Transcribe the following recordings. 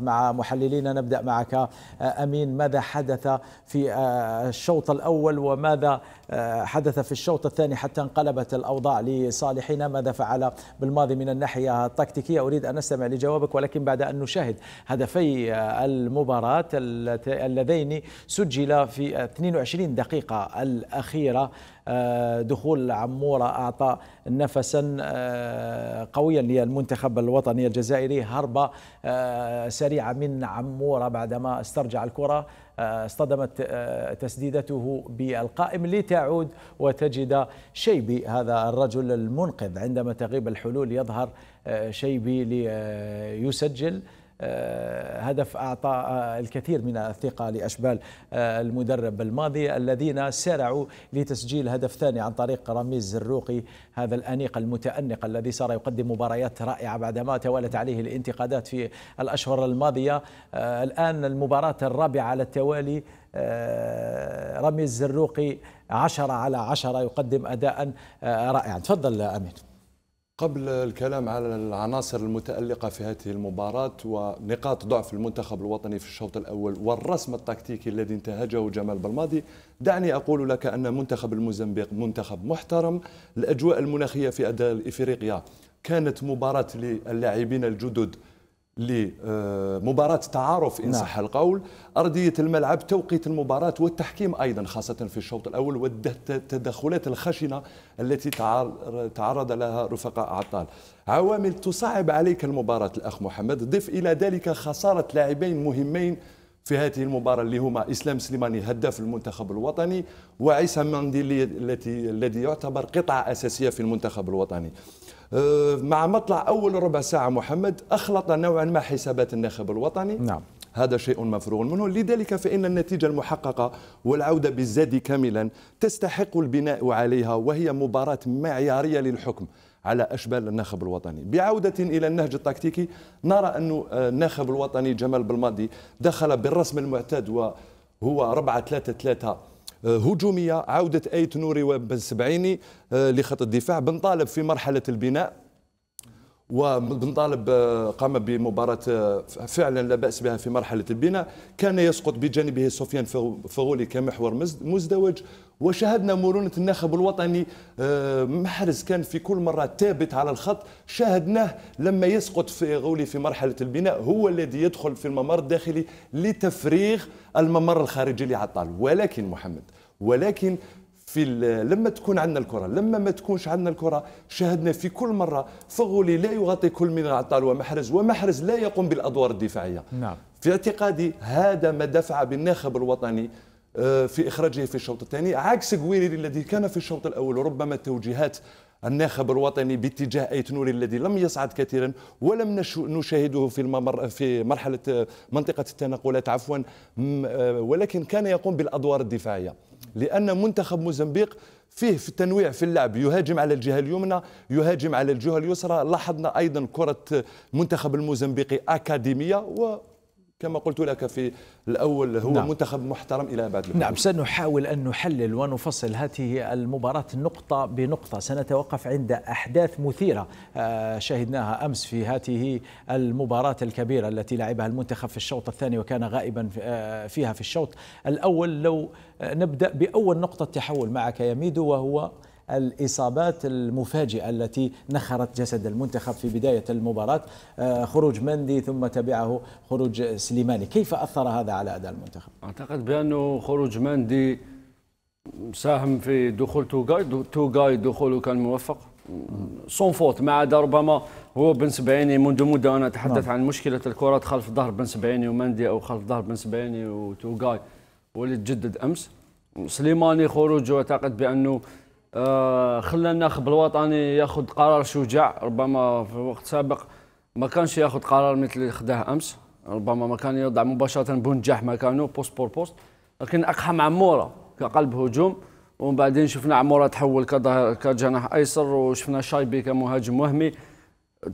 مع محللين نبدأ معك أمين ماذا حدث في آه، الشوط الأول وماذا آه، حدث في الشوط الثاني حتى انقلبت الأوضاع لصالحنا ماذا فعل بالماضي من الناحية التكتيكية أريد أن أستمع لجوابك ولكن بعد أن نشاهد هدفي آه، المباراة اللذين سجلا في 22 دقيقة الأخيرة آه، دخول عمورة أعطى نفسا آه، قويا للمنتخب الوطني الجزائري هربة آه، سريعة من عمورة بعدما استرجع الكرة اصطدمت تسديدته بالقائم لتعود وتجد شيبي هذا الرجل المنقذ عندما تغيب الحلول يظهر شيبي ليسجل آه، هدف أعطى آه، الكثير من الثقة لأشبال آه، المدرب الماضي الذين سارعوا لتسجيل هدف ثاني عن طريق رميز الروقي هذا الأنيق المتأنق الذي صار يقدم مباريات رائعة بعدما توالت عليه الانتقادات في الأشهر الماضية الآن المباراة الرابعة على التوالي رميز الروقي عشرة على عشرة يقدم أداء رائعا تفضل أمين قبل الكلام على العناصر المتألقة في هذه المباراة ونقاط ضعف المنتخب الوطني في الشوط الأول والرسم التكتيكي الذي انتهجه جمال بلماضي دعني أقول لك أن منتخب الموزمبيق منتخب محترم الأجواء المناخية في أفريقيا كانت مباراة للاعبين الجدد لمباراة تعارف إن نعم. صح القول أرضية الملعب توقيت المباراة والتحكيم أيضا خاصة في الشوط الأول والتدخلات الخشنة التي تعرض لها رفقاء عطال عوامل تصعب عليك المباراة الأخ محمد ضف إلى ذلك خسارة لاعبين مهمين في هذه المباراة اللي هما إسلام سليماني هداف المنتخب الوطني وعيسى مندي التي الذي يعتبر قطعة أساسية في المنتخب الوطني آه، مع مطلع أول ربع ساعة محمد أخلط نوعا ما حسابات الناخب الوطني نعم هذا شيء مفروغ منه لذلك فإن النتيجة المحققة والعودة بالزاد كاملا تستحق البناء عليها وهي مباراة معيارية للحكم على أشبال الناخب الوطني بعودة إلى النهج التكتيكي نرى أن آه، الناخب الوطني جمال بالماضي دخل بالرسم المعتاد وهو 4 3 3 هجومية عودة أيت نوري وبن سبعيني آه، لخط الدفاع بنطالب في مرحلة البناء وبن طالب آه، قام بمباراة آه، فعلا لا بأس بها في مرحلة البناء كان يسقط بجانبه سفيان فغولي كمحور مزدوج وشاهدنا مرونة الناخب الوطني آه، محرز كان في كل مرة ثابت على الخط شاهدناه لما يسقط في غولي في مرحلة البناء هو الذي يدخل في الممر الداخلي لتفريغ الممر الخارجي لعطال ولكن محمد ولكن في لما تكون عندنا الكره لما ما تكونش عندنا الكره شاهدنا في كل مره فغولي لا يغطي كل من عطال ومحرز ومحرز لا يقوم بالادوار الدفاعيه نعم. في اعتقادي هذا ما دفع بالناخب الوطني آه، في اخراجه في الشوط الثاني عكس غويري الذي كان في الشوط الاول ربما التوجيهات الناخب الوطني باتجاه ايت نوري الذي لم يصعد كثيرا ولم نشاهده في الممر في مرحله منطقه التنقلات عفوا آه، ولكن كان يقوم بالادوار الدفاعيه لان منتخب موزمبيق فيه في التنويع في اللعب يهاجم على الجهه اليمنى يهاجم على الجهه اليسرى لاحظنا ايضا كره منتخب الموزمبيقي اكاديميه و كما قلت لك في الأول هو نعم. منتخب محترم إلى بعد الحدود. نعم سنحاول أن نحلل ونفصل هذه المباراة نقطة بنقطة سنتوقف عند أحداث مثيرة آه، شهدناها أمس في هذه المباراة الكبيرة التي لعبها المنتخب في الشوط الثاني وكان غائبا آه، فيها في الشوط الأول لو آه، نبدأ بأول نقطة تحول معك يا ميدو وهو الإصابات المفاجئة التي نخرت جسد المنتخب في بداية المباراة آه، خروج مندي ثم تبعه خروج سليماني كيف أثر هذا على أداء المنتخب؟ أعتقد بأنه خروج مندي ساهم في دخول تو جاي تو جاي دخوله كان موفق سون فوت ما عدا ربما هو بن سبعيني منذ مده انا اتحدث نعم. عن مشكله الكرات خلف ظهر بن سبعيني ومندي او خلف ظهر بن سبعيني وتوغاي واللي تجدد امس سليماني خروجه اعتقد بانه آه، خلى الناخب الوطني ياخذ قرار شجاع ربما في وقت سابق ما كانش ياخذ قرار مثل اللي خداه امس ربما ما كان يضع مباشره بنجاح مكانه بوست بور بوست لكن اقحم عموره كقلب هجوم ومن بعدين شفنا عموره تحول كجناح ايسر وشفنا شايبي كمهاجم وهمي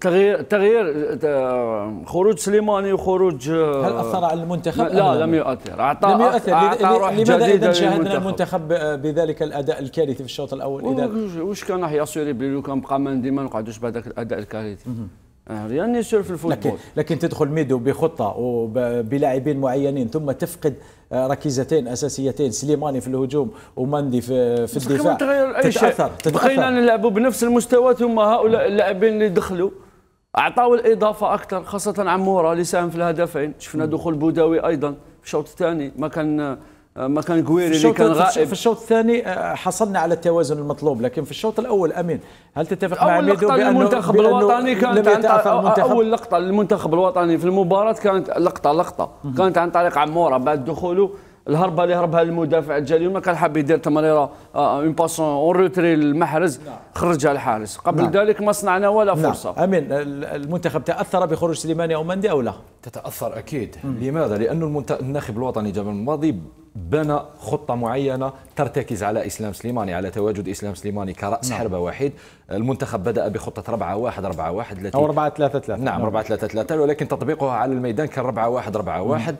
تغيير تغيير آه، خروج سليماني وخروج آه، هل اثر على المنتخب؟ لا لم يؤثر أعطى لم يؤثر أعطى لماذا اذا شاهدنا المنتخب آه، بذلك الاداء الكارثي في الشوط الاول اذا واش كان راح يصير بلو كان بقى ديما ما نقعدوش بهذاك الاداء الكارثي ريان آه، سير في الفوتبول لكن, لكن تدخل ميدو بخطه وبلاعبين معينين ثم تفقد آه، ركيزتين اساسيتين سليماني في الهجوم وماندي في, في الدفاع تتأثر, أي شيء. تتاثر بقينا نلعبوا بنفس المستوى ثم هؤلاء اللاعبين اللي دخلوا اعطاوا الاضافه اكثر خاصه عموره اللي ساهم في الهدفين شفنا دخول بوداوي ايضا في الشوط الثاني ما كان ما كان كويري اللي كان غائب في الشوط الثاني آه، حصلنا على التوازن المطلوب لكن في الشوط الاول امين هل تتفق مع ميدو بانه المنتخب الوطني كان عن اول لقطه للمنتخب الوطني في المباراه كانت لقطه لقطه كانت عن طريق عموره بعد دخوله الهربه اللي هربها المدافع الجالي ما كان حاب يدير تمريره اون باسون اون روتري المحرز خرجها الحارس قبل نعم. ذلك ما صنعنا ولا نعم. فرصه نعم. امين المنتخب تاثر بخروج سليماني او مندي او لا تتاثر اكيد مم. لماذا لانه الناخب الوطني جاب الماضي بنى خطه معينه ترتكز على اسلام سليماني على تواجد اسلام سليماني كراس نعم. حربه واحد المنتخب بدا بخطه 4 1 4 1 التي او 4 3 3 نعم 4 3 3 ولكن تطبيقها على الميدان كان 4 1 4 1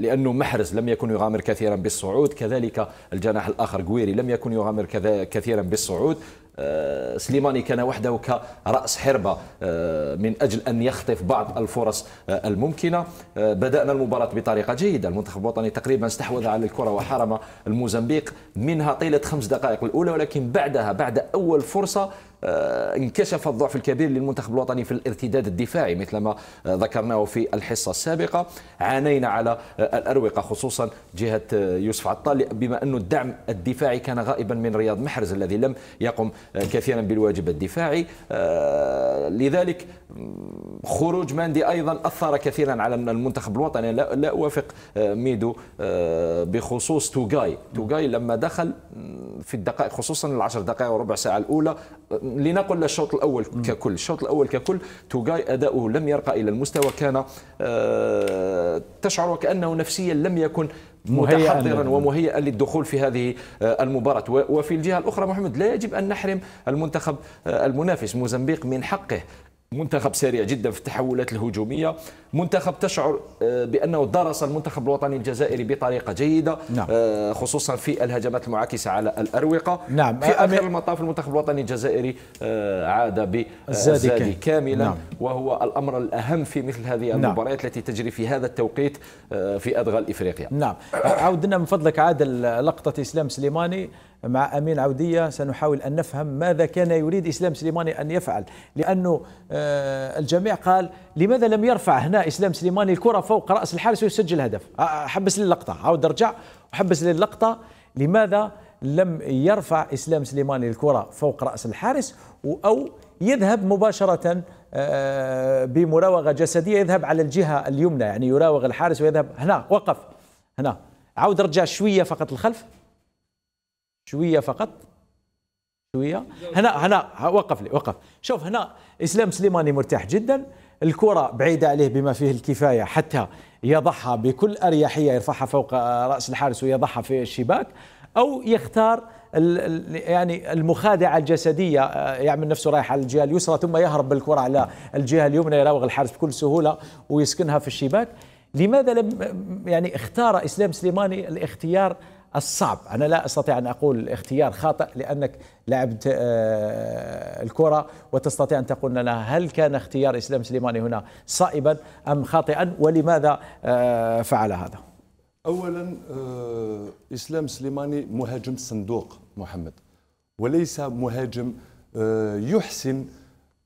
لانه محرز لم يكن يغامر كثيرا بالصعود كذلك الجناح الاخر غويري لم يكن يغامر كثيرا بالصعود آه، سليماني كان وحده كرأس حربة آه، من أجل أن يخطف بعض الفرص آه، الممكنة بدأنا المباراة بطريقة جيدة المنتخب الوطني تقريبا استحوذ على الكرة وحرم الموزمبيق منها طيلة خمس دقائق الأولى ولكن بعدها بعد أول فرصة آه، انكشف الضعف الكبير للمنتخب الوطني في الارتداد الدفاعي مثل ما آه، ذكرناه في الحصة السابقة عانينا على آه، الأروقة خصوصا جهة يوسف عطال بما أنه الدعم الدفاعي كان غائبا من رياض محرز الذي لم يقم كثيرا بالواجب الدفاعي لذلك خروج ماندي ايضا اثر كثيرا على المنتخب الوطني لا, لا اوافق آه، ميدو آه، بخصوص توغاي توغاي لما دخل في الدقائق خصوصا العشر دقائق وربع ساعه الاولى آه، لنقل الشوط الاول ككل الشوط الاول ككل توغاي اداؤه لم يرقى الى المستوى كان تشعر وكانه نفسيا لم يكن متحضرا ومهيئا للدخول في هذه المباراة وفي الجهة الأخرى محمد لا يجب أن نحرم المنتخب المنافس موزمبيق من حقه منتخب سريع جدا في التحولات الهجوميه منتخب تشعر آه، بانه درس المنتخب الوطني الجزائري بطريقه جيده نعم. آه، خصوصا في الهجمات المعاكسه على الاروقه نعم. في اخر المطاف المنتخب الوطني الجزائري آه، عاد بالزاد كاملا نعم. وهو الامر الاهم في مثل هذه نعم. المباريات نعم. التي تجري في هذا التوقيت في ادغال افريقيا نعم عودنا من فضلك عادل لقطه اسلام سليماني مع أمين عودية سنحاول أن نفهم ماذا كان يريد إسلام سليماني أن يفعل لأنه آه، الجميع قال لماذا لم يرفع هنا إسلام سليماني الكرة فوق رأس الحارس ويسجل هدف حبس لي اللقطة عاود ارجع وحبس لي اللقطة لماذا لم يرفع إسلام سليماني الكرة فوق رأس الحارس أو يذهب مباشرة آه، بمراوغة جسدية يذهب على الجهة اليمنى يعني يراوغ الحارس ويذهب هنا وقف هنا عاود رجع شوية فقط الخلف شويه فقط شويه هنا هنا وقف لي وقف شوف هنا اسلام سليماني مرتاح جدا الكره بعيده عليه بما فيه الكفايه حتى يضعها بكل اريحيه يرفعها فوق راس الحارس ويضعها في الشباك او يختار يعني المخادعه الجسديه آه، يعمل نفسه رايح على الجهه اليسرى ثم يهرب بالكره على الجهه اليمنى يراوغ الحارس بكل سهوله ويسكنها في الشباك لماذا لم يعني اختار اسلام سليماني الاختيار الصعب أنا لا أستطيع أن أقول اختيار خاطئ لأنك لعبت آه، الكرة وتستطيع أن تقول لنا هل كان اختيار إسلام سليماني هنا صائبا أم خاطئا ولماذا آه، فعل هذا أولا آه، إسلام سليماني مهاجم صندوق محمد وليس مهاجم يحسن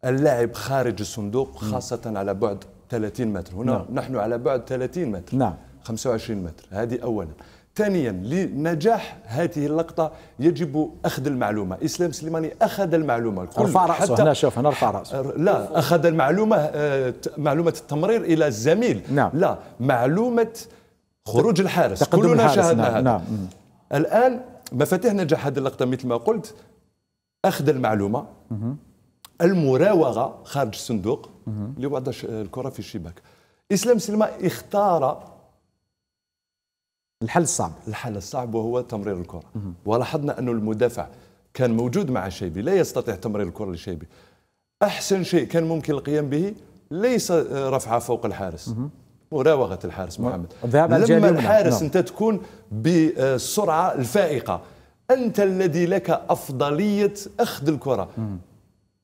اللعب خارج الصندوق نعم. خاصة على بعد 30 متر هنا نعم. نحن على بعد 30 متر نعم. 25 متر هذه أولا ثانيا لنجاح هذه اللقطة يجب أخذ المعلومة إسلام سليماني أخذ المعلومة الكل رفع رأسه هنا شوف هنا رفع رأسه لا أخذ المعلومة آه، معلومة التمرير إلى الزميل نعم. لا معلومة خروج الحارس كلنا شاهدنا نعم. هذا نعم. الآن مفاتيح نجاح هذه اللقطة مثل ما قلت أخذ المعلومة المراوغة خارج الصندوق لوضع الكرة في الشباك إسلام سليماني اختار الحل الصعب الحل الصعب وهو تمرير الكره ولاحظنا انه المدافع كان موجود مع شيبي لا يستطيع تمرير الكره للشيبي احسن شيء كان ممكن القيام به ليس آه، رفعه فوق الحارس مراوغه الحارس محمد لما الحارس نعم. انت تكون بالسرعه الفائقه انت الذي لك افضليه اخذ الكره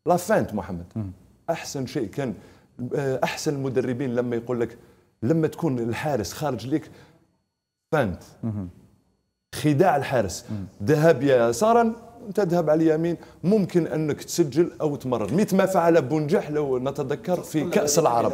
لافانت محمد احسن شيء كان آه، احسن المدربين لما يقول لك لما تكون الحارس خارج لك فانت خداع الحارس ذهب يسارا تذهب على اليمين ممكن انك تسجل او تمرر مثل ما فعل بونجح لو نتذكر في كاس العرب